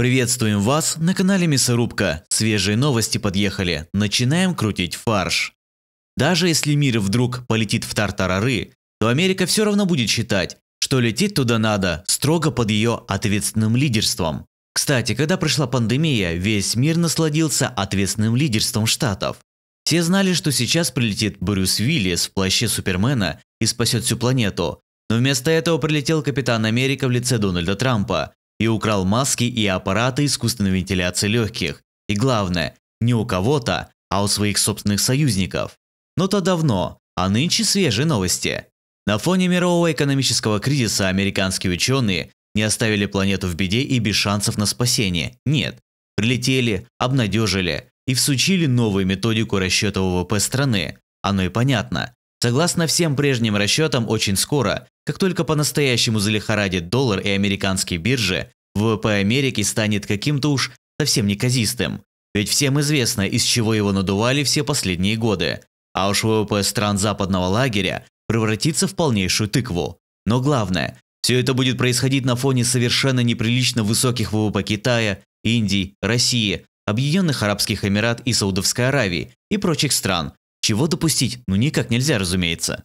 Приветствуем вас на канале Мясорубка. Свежие новости подъехали. Начинаем крутить фарш. Даже если мир вдруг полетит в тартарары, то Америка все равно будет считать, что лететь туда надо строго под ее ответственным лидерством. Кстати, когда пришла пандемия, весь мир насладился ответственным лидерством Штатов. Все знали, что сейчас прилетит Брюс Уиллис в плаще Супермена и спасет всю планету. Но вместо этого прилетел Капитан Америка в лице Дональда Трампа, и украл маски и аппараты искусственной вентиляции легких. И главное, не у кого-то, а у своих собственных союзников. Но то давно, а нынче свежие новости. На фоне мирового экономического кризиса американские ученые не оставили планету в беде и без шансов на спасение. Нет. Прилетели, обнадежили и всучили новую методику расчета ВВП страны. Оно и понятно. Согласно всем прежним расчетам, очень скоро как только по-настоящему залихорадит доллар и американские биржи, ВВП Америки станет каким-то уж совсем неказистым. Ведь всем известно, из чего его надували все последние годы. А уж ВВП стран западного лагеря превратится в полнейшую тыкву. Но главное, все это будет происходить на фоне совершенно неприлично высоких ВВП Китая, Индии, России, Объединенных Арабских Эмират и Саудовской Аравии и прочих стран, чего допустить ну никак нельзя, разумеется.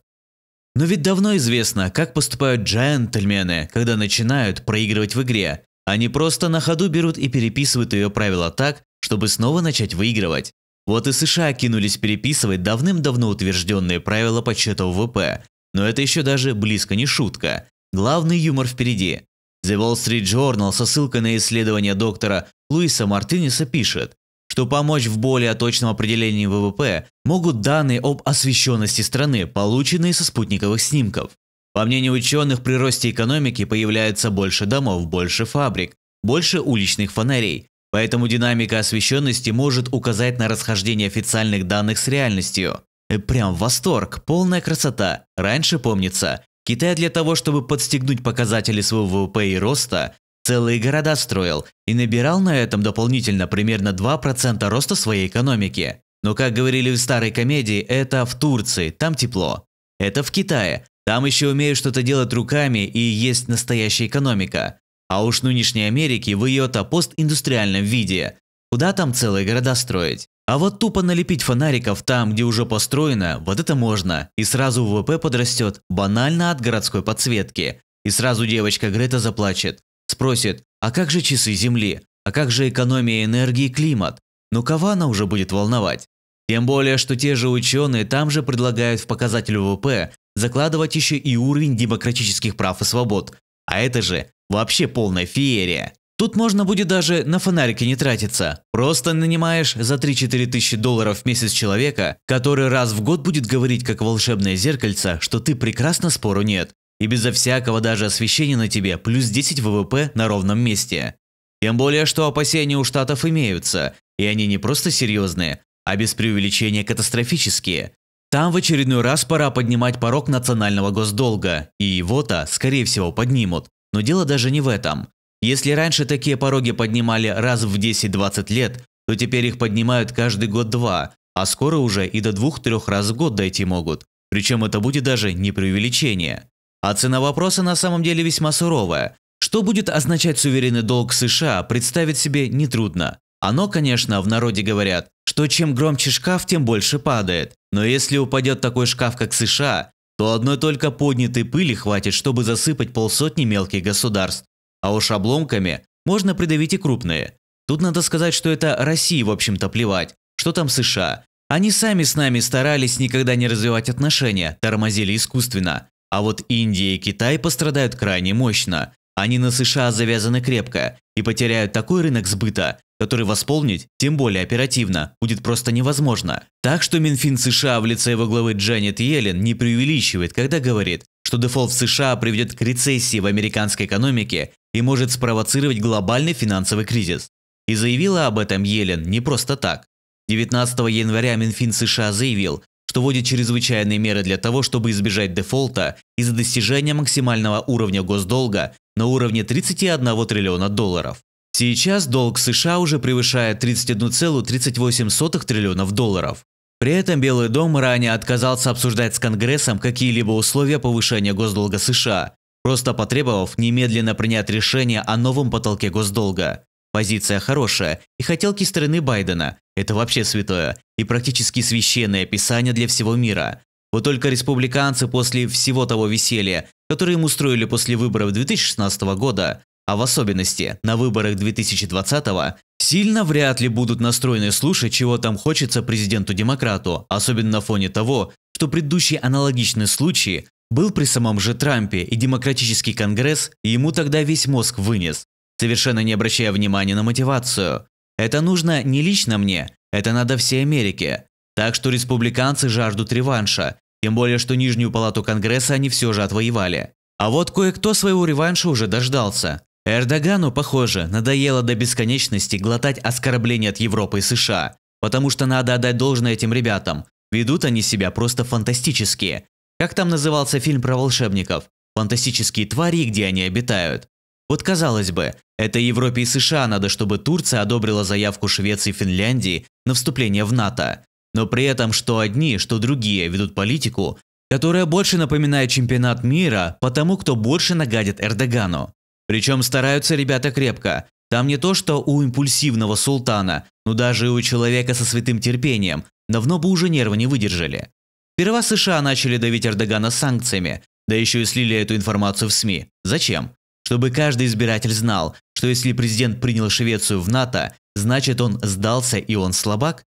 Но ведь давно известно, как поступают джентльмены, когда начинают проигрывать в игре. Они просто на ходу берут и переписывают ее правила так, чтобы снова начать выигрывать. Вот и США кинулись переписывать давным-давно утвержденные правила подсчета ВВП. Но это еще даже близко не шутка. Главный юмор впереди. The Wall Street Journal со ссылкой на исследование доктора Луиса Мартинеса пишет, чтобы помочь в более точном определении ВВП могут данные об освещенности страны, полученные со спутниковых снимков. По мнению ученых, при росте экономики появляется больше домов, больше фабрик, больше уличных фонарей. Поэтому динамика освещенности может указать на расхождение официальных данных с реальностью. Э, прям восторг, полная красота. Раньше, помнится, Китай для того, чтобы подстегнуть показатели своего ВВП и роста, целые города строил и набирал на этом дополнительно примерно 2% роста своей экономики. Но, как говорили в старой комедии, это в Турции, там тепло. Это в Китае, там еще умеют что-то делать руками и есть настоящая экономика. А уж нынешней Америки в ее-то постиндустриальном виде. Куда там целые города строить? А вот тупо налепить фонариков там, где уже построено, вот это можно. И сразу ВВП подрастет, банально от городской подсветки. И сразу девочка Грета заплачет. Спросит, а как же часы Земли? А как же экономия энергии и климат? Ну кого она уже будет волновать? Тем более, что те же ученые там же предлагают в показатель ВВП закладывать еще и уровень демократических прав и свобод. А это же вообще полная феерия. Тут можно будет даже на фонарики не тратиться. Просто нанимаешь за 3-4 тысячи долларов в месяц человека, который раз в год будет говорить как волшебное зеркальце, что ты прекрасно спору нет. И безо всякого даже освещения на тебе плюс 10 ВВП на ровном месте. Тем более, что опасения у штатов имеются, и они не просто серьезные, а без преувеличения катастрофические. Там в очередной раз пора поднимать порог национального госдолга, и его-то, скорее всего, поднимут. Но дело даже не в этом. Если раньше такие пороги поднимали раз в 10-20 лет, то теперь их поднимают каждый год-два, а скоро уже и до 2-3 раз в год дойти могут. Причем это будет даже не преувеличение. А цена вопроса на самом деле весьма суровая. Что будет означать суверенный долг США, представить себе нетрудно. Оно, конечно, в народе говорят, что чем громче шкаф, тем больше падает. Но если упадет такой шкаф, как США, то одной только поднятой пыли хватит, чтобы засыпать полсотни мелких государств. А уж обломками можно придавить и крупные. Тут надо сказать, что это России, в общем-то, плевать. Что там США? Они сами с нами старались никогда не развивать отношения, тормозили искусственно. А вот Индия и Китай пострадают крайне мощно. Они на США завязаны крепко и потеряют такой рынок сбыта, который восполнить, тем более оперативно, будет просто невозможно. Так что Минфин США в лице его главы Джанет Йеллен не преувеличивает, когда говорит, что дефолт в США приведет к рецессии в американской экономике и может спровоцировать глобальный финансовый кризис. И заявила об этом Йеллен не просто так. 19 января Минфин США заявил, что вводит чрезвычайные меры для того, чтобы избежать дефолта из-за достижения максимального уровня госдолга на уровне 31 триллиона долларов. Сейчас долг США уже превышает 31,38 триллионов долларов. При этом Белый дом ранее отказался обсуждать с Конгрессом какие-либо условия повышения госдолга США, просто потребовав немедленно принять решение о новом потолке госдолга. Позиция хорошая, и хотелки страны Байдена – это вообще святое и практически священное писание для всего мира. Вот только республиканцы после всего того веселья, которое им устроили после выборов 2016 года, а в особенности на выборах 2020 го сильно вряд ли будут настроены слушать, чего там хочется президенту-демократу, особенно на фоне того, что предыдущий аналогичный случай был при самом же Трампе, и демократический конгресс и ему тогда весь мозг вынес, совершенно не обращая внимания на мотивацию. Это нужно не лично мне, это надо всей Америке. Так что республиканцы жаждут реванша, тем более, что Нижнюю палату Конгресса они все же отвоевали. А вот кое-кто своего реванша уже дождался. Эрдогану, похоже, надоело до бесконечности глотать оскорбления от Европы и США. Потому что надо отдать должное этим ребятам. Ведут они себя просто фантастически. Как там назывался фильм про волшебников? Фантастические твари, где они обитают. Вот казалось бы, это Европе и США надо, чтобы Турция одобрила заявку Швеции и Финляндии на вступление в НАТО но при этом что одни, что другие ведут политику, которая больше напоминает чемпионат мира по тому, кто больше нагадит Эрдогану. Причем стараются ребята крепко. Там не то, что у импульсивного султана, но даже и у человека со святым терпением, давно бы уже нервы не выдержали. Сперва США начали давить Эрдогана санкциями, да еще и слили эту информацию в СМИ. Зачем? Чтобы каждый избиратель знал, что если президент принял Швецию в НАТО, значит он сдался и он слабак?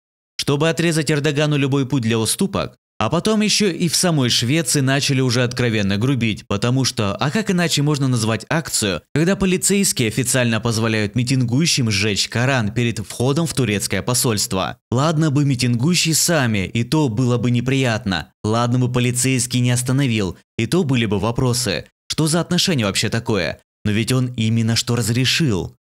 Чтобы отрезать Эрдогану любой путь для уступок, а потом еще и в самой Швеции начали уже откровенно грубить, потому что, а как иначе можно назвать акцию, когда полицейские официально позволяют митингующим сжечь Коран перед входом в турецкое посольство? Ладно бы митингующие сами, и то было бы неприятно. Ладно бы полицейский не остановил, и то были бы вопросы. Что за отношение вообще такое? Но ведь он именно что разрешил.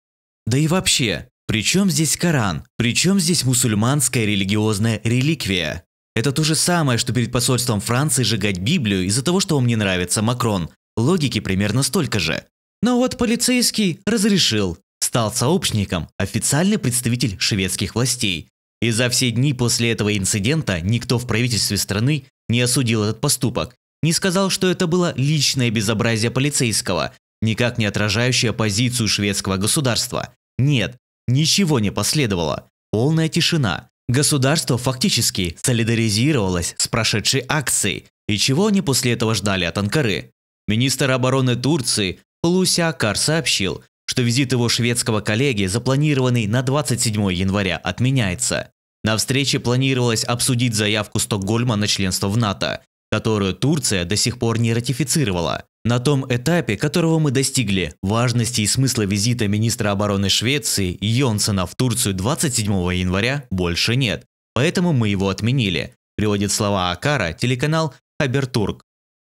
Да и вообще, причем здесь Коран? Причем здесь мусульманская религиозная реликвия? Это то же самое, что перед посольством Франции сжигать Библию из-за того, что вам не нравится Макрон. Логики примерно столько же. Но вот полицейский разрешил. Стал сообщником, официальный представитель шведских властей. И за все дни после этого инцидента никто в правительстве страны не осудил этот поступок. Не сказал, что это было личное безобразие полицейского, никак не отражающее позицию шведского государства. Нет, Ничего не последовало. Полная тишина. Государство фактически солидаризировалось с прошедшей акцией. И чего они после этого ждали от Анкары? Министр обороны Турции Луся Акар сообщил, что визит его шведского коллеги, запланированный на 27 января, отменяется. На встрече планировалось обсудить заявку Стокгольма на членство в НАТО, которую Турция до сих пор не ратифицировала. На том этапе, которого мы достигли, важности и смысла визита министра обороны Швеции Йонсона в Турцию 27 января больше нет, поэтому мы его отменили, приводит слова Акара телеканал Хабертурк.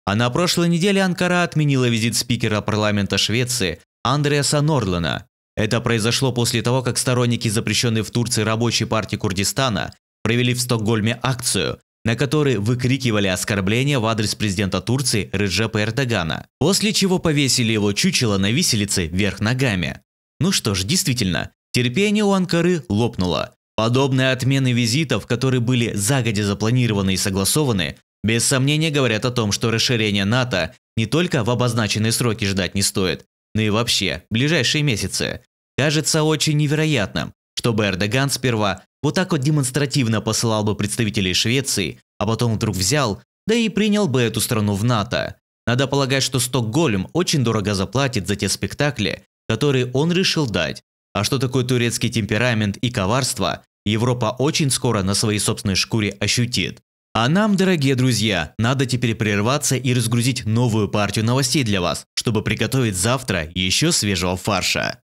А на прошлой неделе Анкара отменила визит спикера парламента Швеции Андреаса Норлана. Это произошло после того, как сторонники запрещенной в Турции рабочей партии Курдистана провели в Стокгольме акцию, на которые выкрикивали оскорбления в адрес президента Турции Реджепа Эрдогана, после чего повесили его чучело на виселице вверх ногами. Ну что ж, действительно, терпение у Анкары лопнуло. Подобные отмены визитов, которые были загодя запланированы и согласованы, без сомнения говорят о том, что расширение НАТО не только в обозначенные сроки ждать не стоит, но и вообще, ближайшие месяцы. Кажется очень невероятным, чтобы Эрдоган сперва вот так вот демонстративно посылал бы представителей Швеции, а потом вдруг взял, да и принял бы эту страну в НАТО. Надо полагать, что Стокгольм очень дорого заплатит за те спектакли, которые он решил дать. А что такое турецкий темперамент и коварство, Европа очень скоро на своей собственной шкуре ощутит. А нам, дорогие друзья, надо теперь прерваться и разгрузить новую партию новостей для вас, чтобы приготовить завтра еще свежего фарша.